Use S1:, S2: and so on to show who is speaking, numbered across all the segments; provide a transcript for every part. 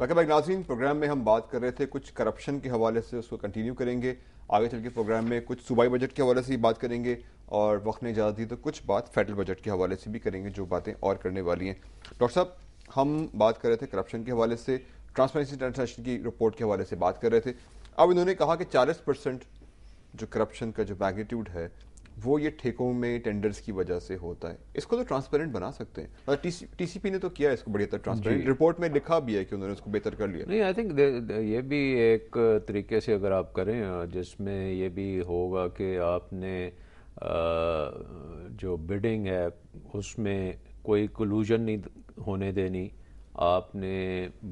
S1: वकीब नाजीन प्रोग्राम में हम बात कर रहे थे कुछ करप्शन के हवाले से उसको कंटिन्यू करेंगे आगे चल के प्रोग्राम में कुछ सूबाई बजट के हवाले से ही बात करेंगे और वक्त ने इजाज़त दी तो कुछ बात फेडरल बजट के हवाले से भी करेंगे जो बातें और करने वाली हैं डॉक्टर साहब हम बात कर रहे थे करप्शन के हवाले से ट्रांसपेरेंसी इंटरनेशनल की रिपोर्ट के हवाले से बात कर रहे थे अब इन्होंने कहा कि चालीस परसेंट जो करप्शन का जो मैग्नीट्यूड है वो ये ठेकों में टेंडर्स की वजह से होता है इसको तो ट्रांसपेरेंट बना सकते हैं टीसीपी ने तो किया इसको बढ़िया ट्रांसपेरेंट रिपोर्ट में लिखा भी है कि उन्होंने उसको बेहतर कर लिया
S2: नहीं आई थिंक ये भी एक तरीके से अगर आप करें जिसमें ये भी होगा कि आपने जो बिडिंग है उसमें कोई कलूजन नहीं होने देनी आपने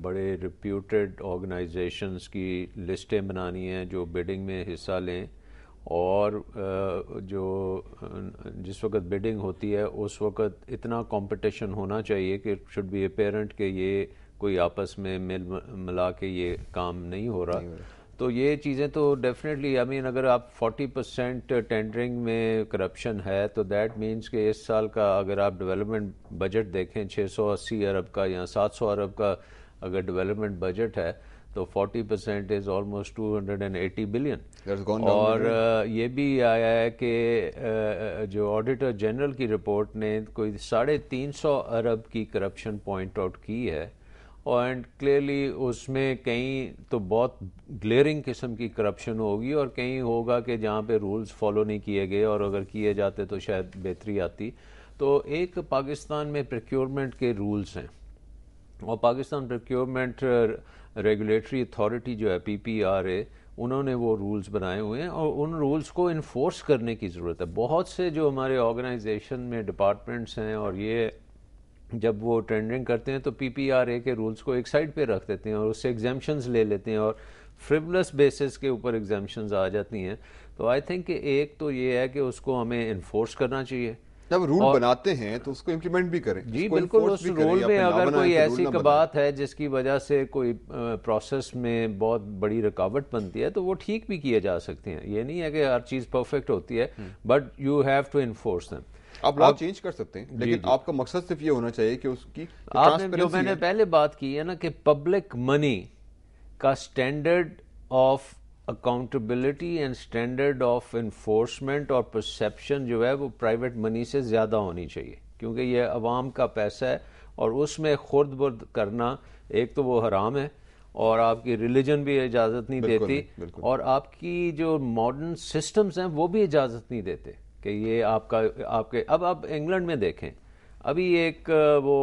S2: बड़े रिप्यूटेड ऑर्गेनाइजेशंस की लिस्टें बनानी हैं जो बिडिंग में हिस्सा लें और जो जिस वक्त बिडिंग होती है उस वक्त इतना कंपटीशन होना चाहिए कि शुड बी अपेरेंट कि ये कोई आपस में मिल मिला के ये काम नहीं हो रहा तो ये चीज़ें तो डेफिनेटली आई मीन अगर आप 40 परसेंट टेंडरिंग में करप्शन है तो दैट मींस कि इस साल का अगर आप डेवलपमेंट बजट देखें 680 अरब का या 700 अरब का अगर डेवलपमेंट बजट है तो 40 परसेंट इज ऑलमोस्ट 280 बिलियन और uh, ये भी आया है कि uh, uh, जो ऑडिटर जनरल की रिपोर्ट ने कोई साढ़े तीन सौ अरब की करप्शन पॉइंट आउट की है और एंड क्लियरली उसमें कहीं तो बहुत ग्लेयरिंग किस्म की करप्शन होगी और कहीं होगा कि जहाँ पे रूल्स फॉलो नहीं किए गए और अगर किए जाते तो शायद बेहतरी आती तो एक पाकिस्तान में प्रोक्योरमेंट के रूल्स हैं और पाकिस्तान प्रोक्योरमेंट रेगुलेटरी अथॉरिटी जो है पी पी ए उन्होंने वो रूल्स बनाए हुए हैं और उन रूल्स को इन्फोर्स करने की ज़रूरत है बहुत से जो हमारे ऑर्गेनाइजेशन में डिपार्टमेंट्स हैं और ये जब वो टेंडरिंग करते हैं तो पी पी आर ए के रूल्स को एक साइड पे रख देते हैं और उससे एग्जामेशन ले लेते हैं और फ्रिवलस बेसिस के ऊपर एग्जामेशन आ जाती हैं तो आई थिंक एक तो ये है कि उसको हमें इन्फोर्स करना चाहिए
S1: जब रूल बनाते हैं तो उसको इम्प्लीमेंट भी करें जी बिल्कुल उस तो रूल में अगर कोई ऐसी कबात
S2: है जिसकी वजह से कोई प्रोसेस में बहुत बड़ी रुकावट बनती है तो वो ठीक भी किए जा सकते हैं ये नहीं है कि हर चीज़ परफेक्ट होती है but you have to enforce दम आप लॉ चेंज कर सकते हैं लेकिन
S1: आपका मकसद सिर्फ ये होना चाहिए कि उसकी आपने जो मैंने
S2: पहले बात की है ना कि पब्लिक मनी का standard of accountability and standard of enforcement और परसेप्शन जो है वो प्राइवेट मनी से ज़्यादा होनी चाहिए क्योंकि ये अवाम का पैसा है और उसमें खुर्द बुर्द करना एक तो वो हराम है और आपकी रिलीजन भी इजाज़त नहीं बिल्कुल देती नहीं, बिल्कुल और आपकी जो मॉडर्न सिस्टम्स हैं वो भी इजाज़त नहीं देते कि ये आपका आपके अब आप इंग्लैंड में देखें अभी एक वो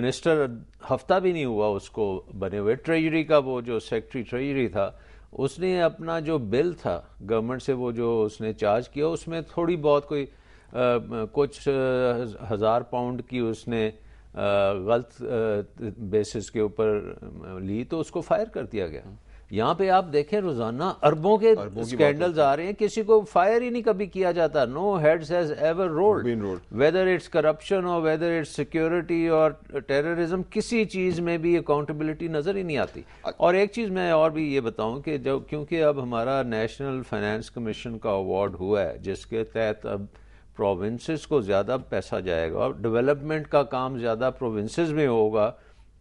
S2: मिनिस्टर हफ्ता भी नहीं हुआ उसको बने हुए ट्रेजरी का वो जो सेक्रेटरी ट्रेजरी था उसने अपना जो बिल था गवर्नमेंट से वो जो उसने चार्ज किया उसमें थोड़ी बहुत कोई आ, कुछ हज़ार पाउंड की उसने गलत बेसिस के ऊपर ली तो उसको फायर कर दिया गया यहाँ पे आप देखें रोजाना अरबों के स्कैंडल्स आ रहे हैं किसी को फायर ही नहीं कभी किया जाता no heads has ever rolled whether it's corruption और वेदर इट्स सिक्योरिटी और टेररिज्म किसी चीज में भी अकाउंटेबिलिटी नजर ही नहीं आती और एक चीज मैं और भी ये बताऊं कि जब क्योंकि अब हमारा नेशनल फाइनेंस कमीशन का अवार्ड हुआ है जिसके तहत अब प्रोविंसेस को ज्यादा पैसा जाएगा और डेवलपमेंट का काम ज्यादा प्रोविंसेस में होगा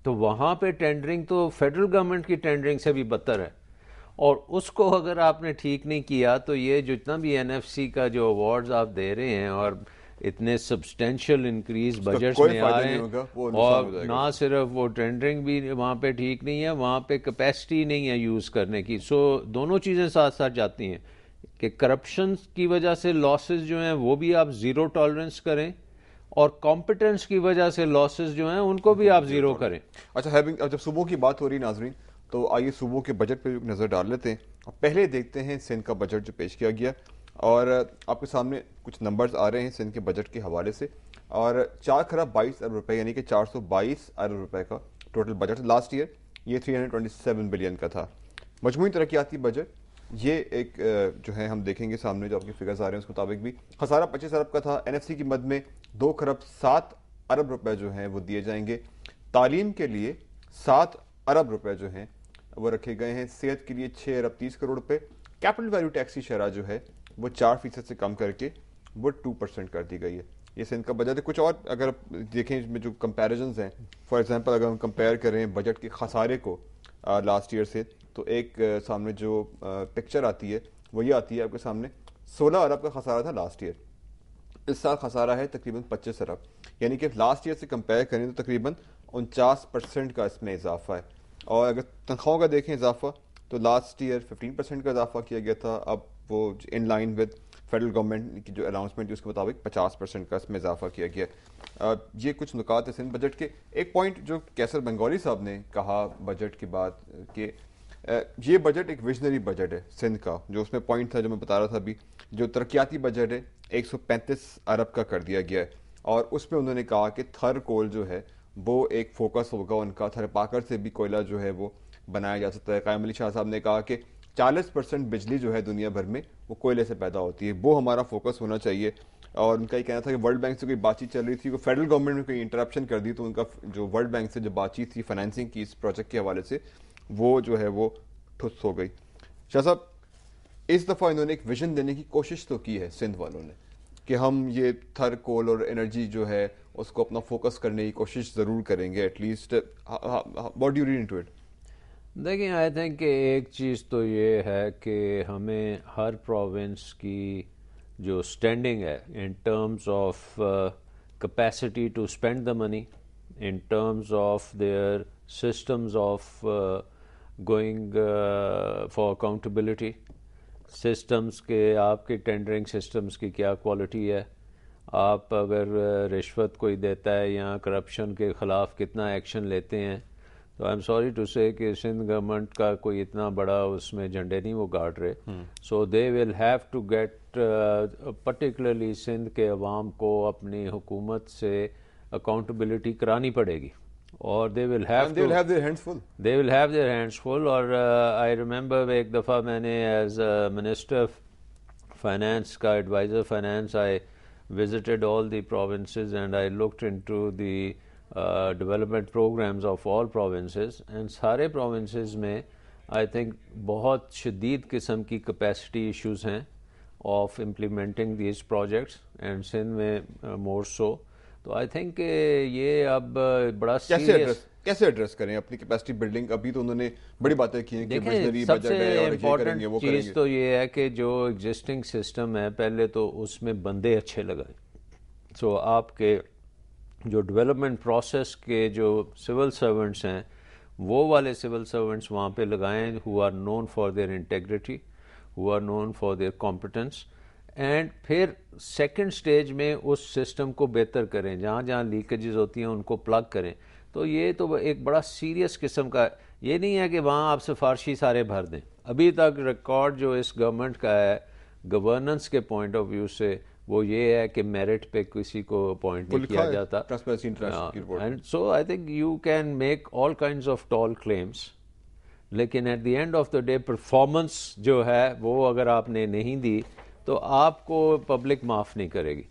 S2: तो वहाँ पे टेंडरिंग तो फेडरल गवर्नमेंट की टेंडरिंग से भी बदतर है और उसको अगर आपने ठीक नहीं किया तो ये जितना भी एन का जो अवार्ड्स आप दे रहे हैं और इतने सब्सटेंशियल इंक्रीज बजट में आए और ना सिर्फ वो टेंडरिंग भी वहाँ पे ठीक नहीं है वहाँ पे कैपेसिटी नहीं है यूज़ करने की सो दोनों चीज़ें साथ साथ जाती हैं कि करप्शन की वजह से लॉसेस जो हैं वो भी आप ज़ीरो टॉलरेंस
S1: करें और कॉम्पिटेंस की वजह से लॉसेज जो हैं उनको भी आप जीरो करें अच्छा अब जब सुबह की बात हो रही नाजरीन तो आइए सुबह के बजट पर नज़र डाल लेते हैं और पहले देखते हैं सिंध का बजट जो पेश किया गया और आपके सामने कुछ नंबर्स आ रहे हैं सिंध के बजट के हवाले से और चार खराब बाईस अरब रुपये यानी कि चार सौ बाईस अरब रुपये का टोटल बजट लास्ट ईयर ये three hundred twenty seven billion का था मजमू तरक्याती बजट ये एक जो है हम देखेंगे सामने जो आपके फिगर्स आ रहे हैं उसके मुताबिक भी खसारा पच्चीस अरब का था एन एफ सी की मद में दो खरब सात अरब रुपए जो हैं वो दिए जाएंगे तालीम के लिए सात अरब रुपए जो हैं वो रखे गए हैं सेहत के लिए छः अरब तीस करोड़ रुपये कैपिटल वैल्यू टैक्स की शरह जो है वो चार फीसद से कम करके वो टू परसेंट कर दी गई है ये सिंध का बजट है कुछ और अगर देखें इसमें जो कंपेरिजन हैं फॉर एग्ज़ाम्पल अगर हम कंपेयर करें बजट के खसारे को आ, लास्ट ईयर से तो एक आ, सामने जो आ, पिक्चर आती है वो ये आती है आपके सामने सोलह अरब का खसारा था लास्ट ईयर इस साल खसारा है तकरीबन पच्चीस अरब यानी कि लास्ट ईयर से कंपेयर करें तो तकरीबन उनचास परसेंट का इसमें इजाफा है और अगर तनख्वाहों का देखें इजाफा तो लास्ट ईयर फिफ्टीन परसेंट का इजाफा किया गया था अब वो in line with federal government की जो अनाउंसमेंट थी उसके मुताबिक पचास परसेंट का इसमें इजाफा किया गया अब ये कुछ नुकात है सिंध बजट के एक पॉइंट जो कैसर बंगाली साहब ने कहा बजट के बाद के ये बजट एक विजनरी बजट है सिंध का जो उसमें पॉइंट था जो मैं बता रहा था अभी जो तरक्याती बजट है 135 अरब का कर दिया गया है और उसमें उन्होंने कहा कि थर कोल जो है वो एक फोकस होगा उनका थर पाकर से भी कोयला जो है वो बनाया जा सकता है कायम अली शाह साहब ने कहा कि 40 परसेंट बिजली जो है दुनिया भर में वो कोयले से पैदा होती है वो हमारा फोकस होना चाहिए और उनका ये कहना था कि वर्ल्ड बैंक से कोई बातचीत चल रही थी वो फेडरल गवर्नमेंट ने कोई इंटरप्शन कर दी तो उनका जो वर्ल्ड बैंक से जो बातचीत थी फाइनेंसिंग की इस प्रोजेक्ट के हवाले से वो जो है वो ठुस हो गई शाह साहब इस दफ़ा इन्होंने एक विजन देने की कोशिश तो की है सिंध वालों ने कि हम ये थर कोल और एनर्जी जो है उसको अपना फोकस करने की कोशिश ज़रूर करेंगे at least what you read to it
S2: देखिए आई थिंक कि एक चीज़ तो ये है कि हमें हर प्रोविंस की जो स्टैंडिंग है in terms of capacity to spend the money in terms of their systems of going uh, for accountability systems के आपके टेंडरिंग सिस्टम्स की क्या क्वालिटी है आप अगर uh, रिश्वत कोई देता है या करप्शन के ख़िलाफ़ कितना एक्शन लेते हैं तो आई एम सॉरी टू से कि सिंध गवर्नमेंट का कोई इतना बड़ा उसमें झंडे नहीं वो गाड़ रहे so they will have to get particularly Sindh के अवाम को अपनी हुकूमत से अकाउंटबिलिटी करानी पड़ेगी or they will have and they will have their hands full they will have their hands full or uh, i remember ek dafa maine as minister of finance ka advisor finance i visited all the provinces and i looked into the uh, development programs of all provinces and sare provinces mein i think bahut shadid kisam ki capacity issues of implementing these projects and sin mein uh,
S1: more so तो I think uh, ये अब बड़ा कैसे address कैसे address करें अपनी capacity building अभी तो उन्होंने बड़ी बातें की हैं कि सबसे इम्पोर्टेंट चीज तो
S2: ये है कि जो एग्जिस्टिंग सिस्टम है पहले तो उसमें बंदे अच्छे लगाएं सो so, आपके जो डेवलपमेंट प्रोसेस के जो सिविल सर्वेंट्स हैं वो वाले सिविल सर्वेंट्स वहाँ पे लगाएं who are known for their integrity who are known for their competence and फिर सेकेंड स्टेज में उस सिस्टम को बेहतर करें जहाँ जहाँ लीकेजेज होती हैं उनको प्लग करें तो ये तो एक बड़ा सीरियस किस्म का ये नहीं है कि वहाँ आप सिफारशी सारे भर दें अभी तक रिकॉर्ड जो इस गवर्नमेंट का है गवर्नेंस के पॉइंट ऑफ व्यू से वो ये है कि मेरिट पे किसी को अपॉइंट नहीं किया जाता and so I think you can make all kind of tall claims लेकिन at the end of the day performance जो है वो अगर आपने नहीं दी तो आपको पब्लिक माफ़ नहीं करेगी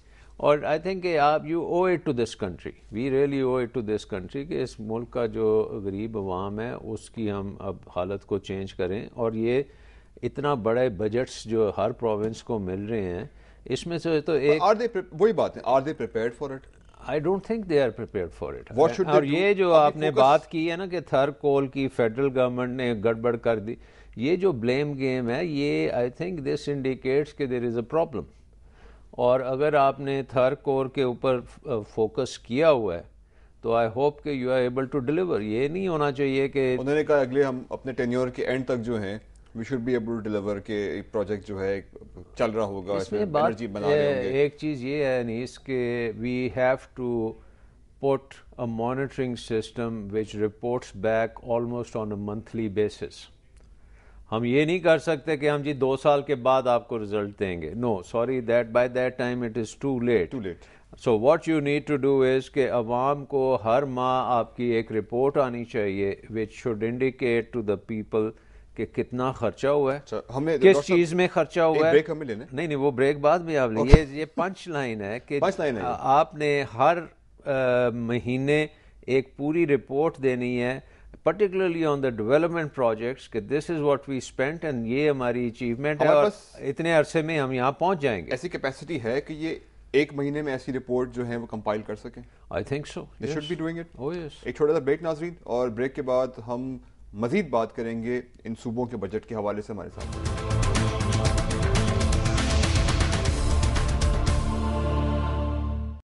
S2: और आई थिंक आप you owe it to this country we really owe it to this country कि इस मुल्क का जो गरीब अवाम है उसकी हम अब हालत को चेंज करें और ये इतना बड़े बजट्स जो हर प्रोविंस को मिल रहे हैं इसमें से तो एक
S1: वही बात है are they prepared for it
S2: I don't think they are prepared for it और ये जो आपने बात की है ना कि थर कोल की फेडरल गवर्नमेंट ने गड़बड़ कर दी ये जो ब्लेम गेम है ये आई थिंक दिस इंडिकेट्स कि देर इज़ अ प्रॉब्लम और अगर आपने थर कोर के ऊपर फोकस किया हुआ है तो आई होप कि you are able to deliver ये नहीं होना
S1: चाहिए कि उन्होंने कहा अगले हम अपने टेन्योर के एंड तक जो हैं we should be able to deliver के एक प्रोजेक्ट जो है चल रहा होगा इसमें बात बना रहे
S2: एक चीज़ ये है नीस के we have to put a monitoring system which reports back almost on a monthly basis हम ये नहीं कर सकते कि हम जी दो साल के बाद आपको रिजल्ट देंगे no sorry that by that time it is too late too late so what you need to do is के अवाम को हर माह आपकी एक रिपोर्ट आनी चाहिए which should indicate to the people कि कितना खर्चा हुआ है अच्छा, हमें किस चीज में खर्चा हुआ है ब्रेक हमें लेने नहीं नहीं वो ब्रेक बाद में आप लेंगे ये ये पंच लाइन है कि लाइन है। आपने हर आ, महीने एक पूरी रिपोर्ट देनी है particularly on the development projects कि this is what we spent and ये हमारी अचीवमेंट है और
S1: इतने अरसे में हम यहाँ पहुंच जाएंगे ऐसी कैपेसिटी है कि ये एक महीने में ऐसी रिपोर्ट जो है वो कंपाइल कर सकें I think so they should be doing it एक छोटा सा ब्रेक नाजरीन और ब्रेक के बाद हम मजीद बात करेंगे इन सूबों के बजट के हवाले से हमारे साथ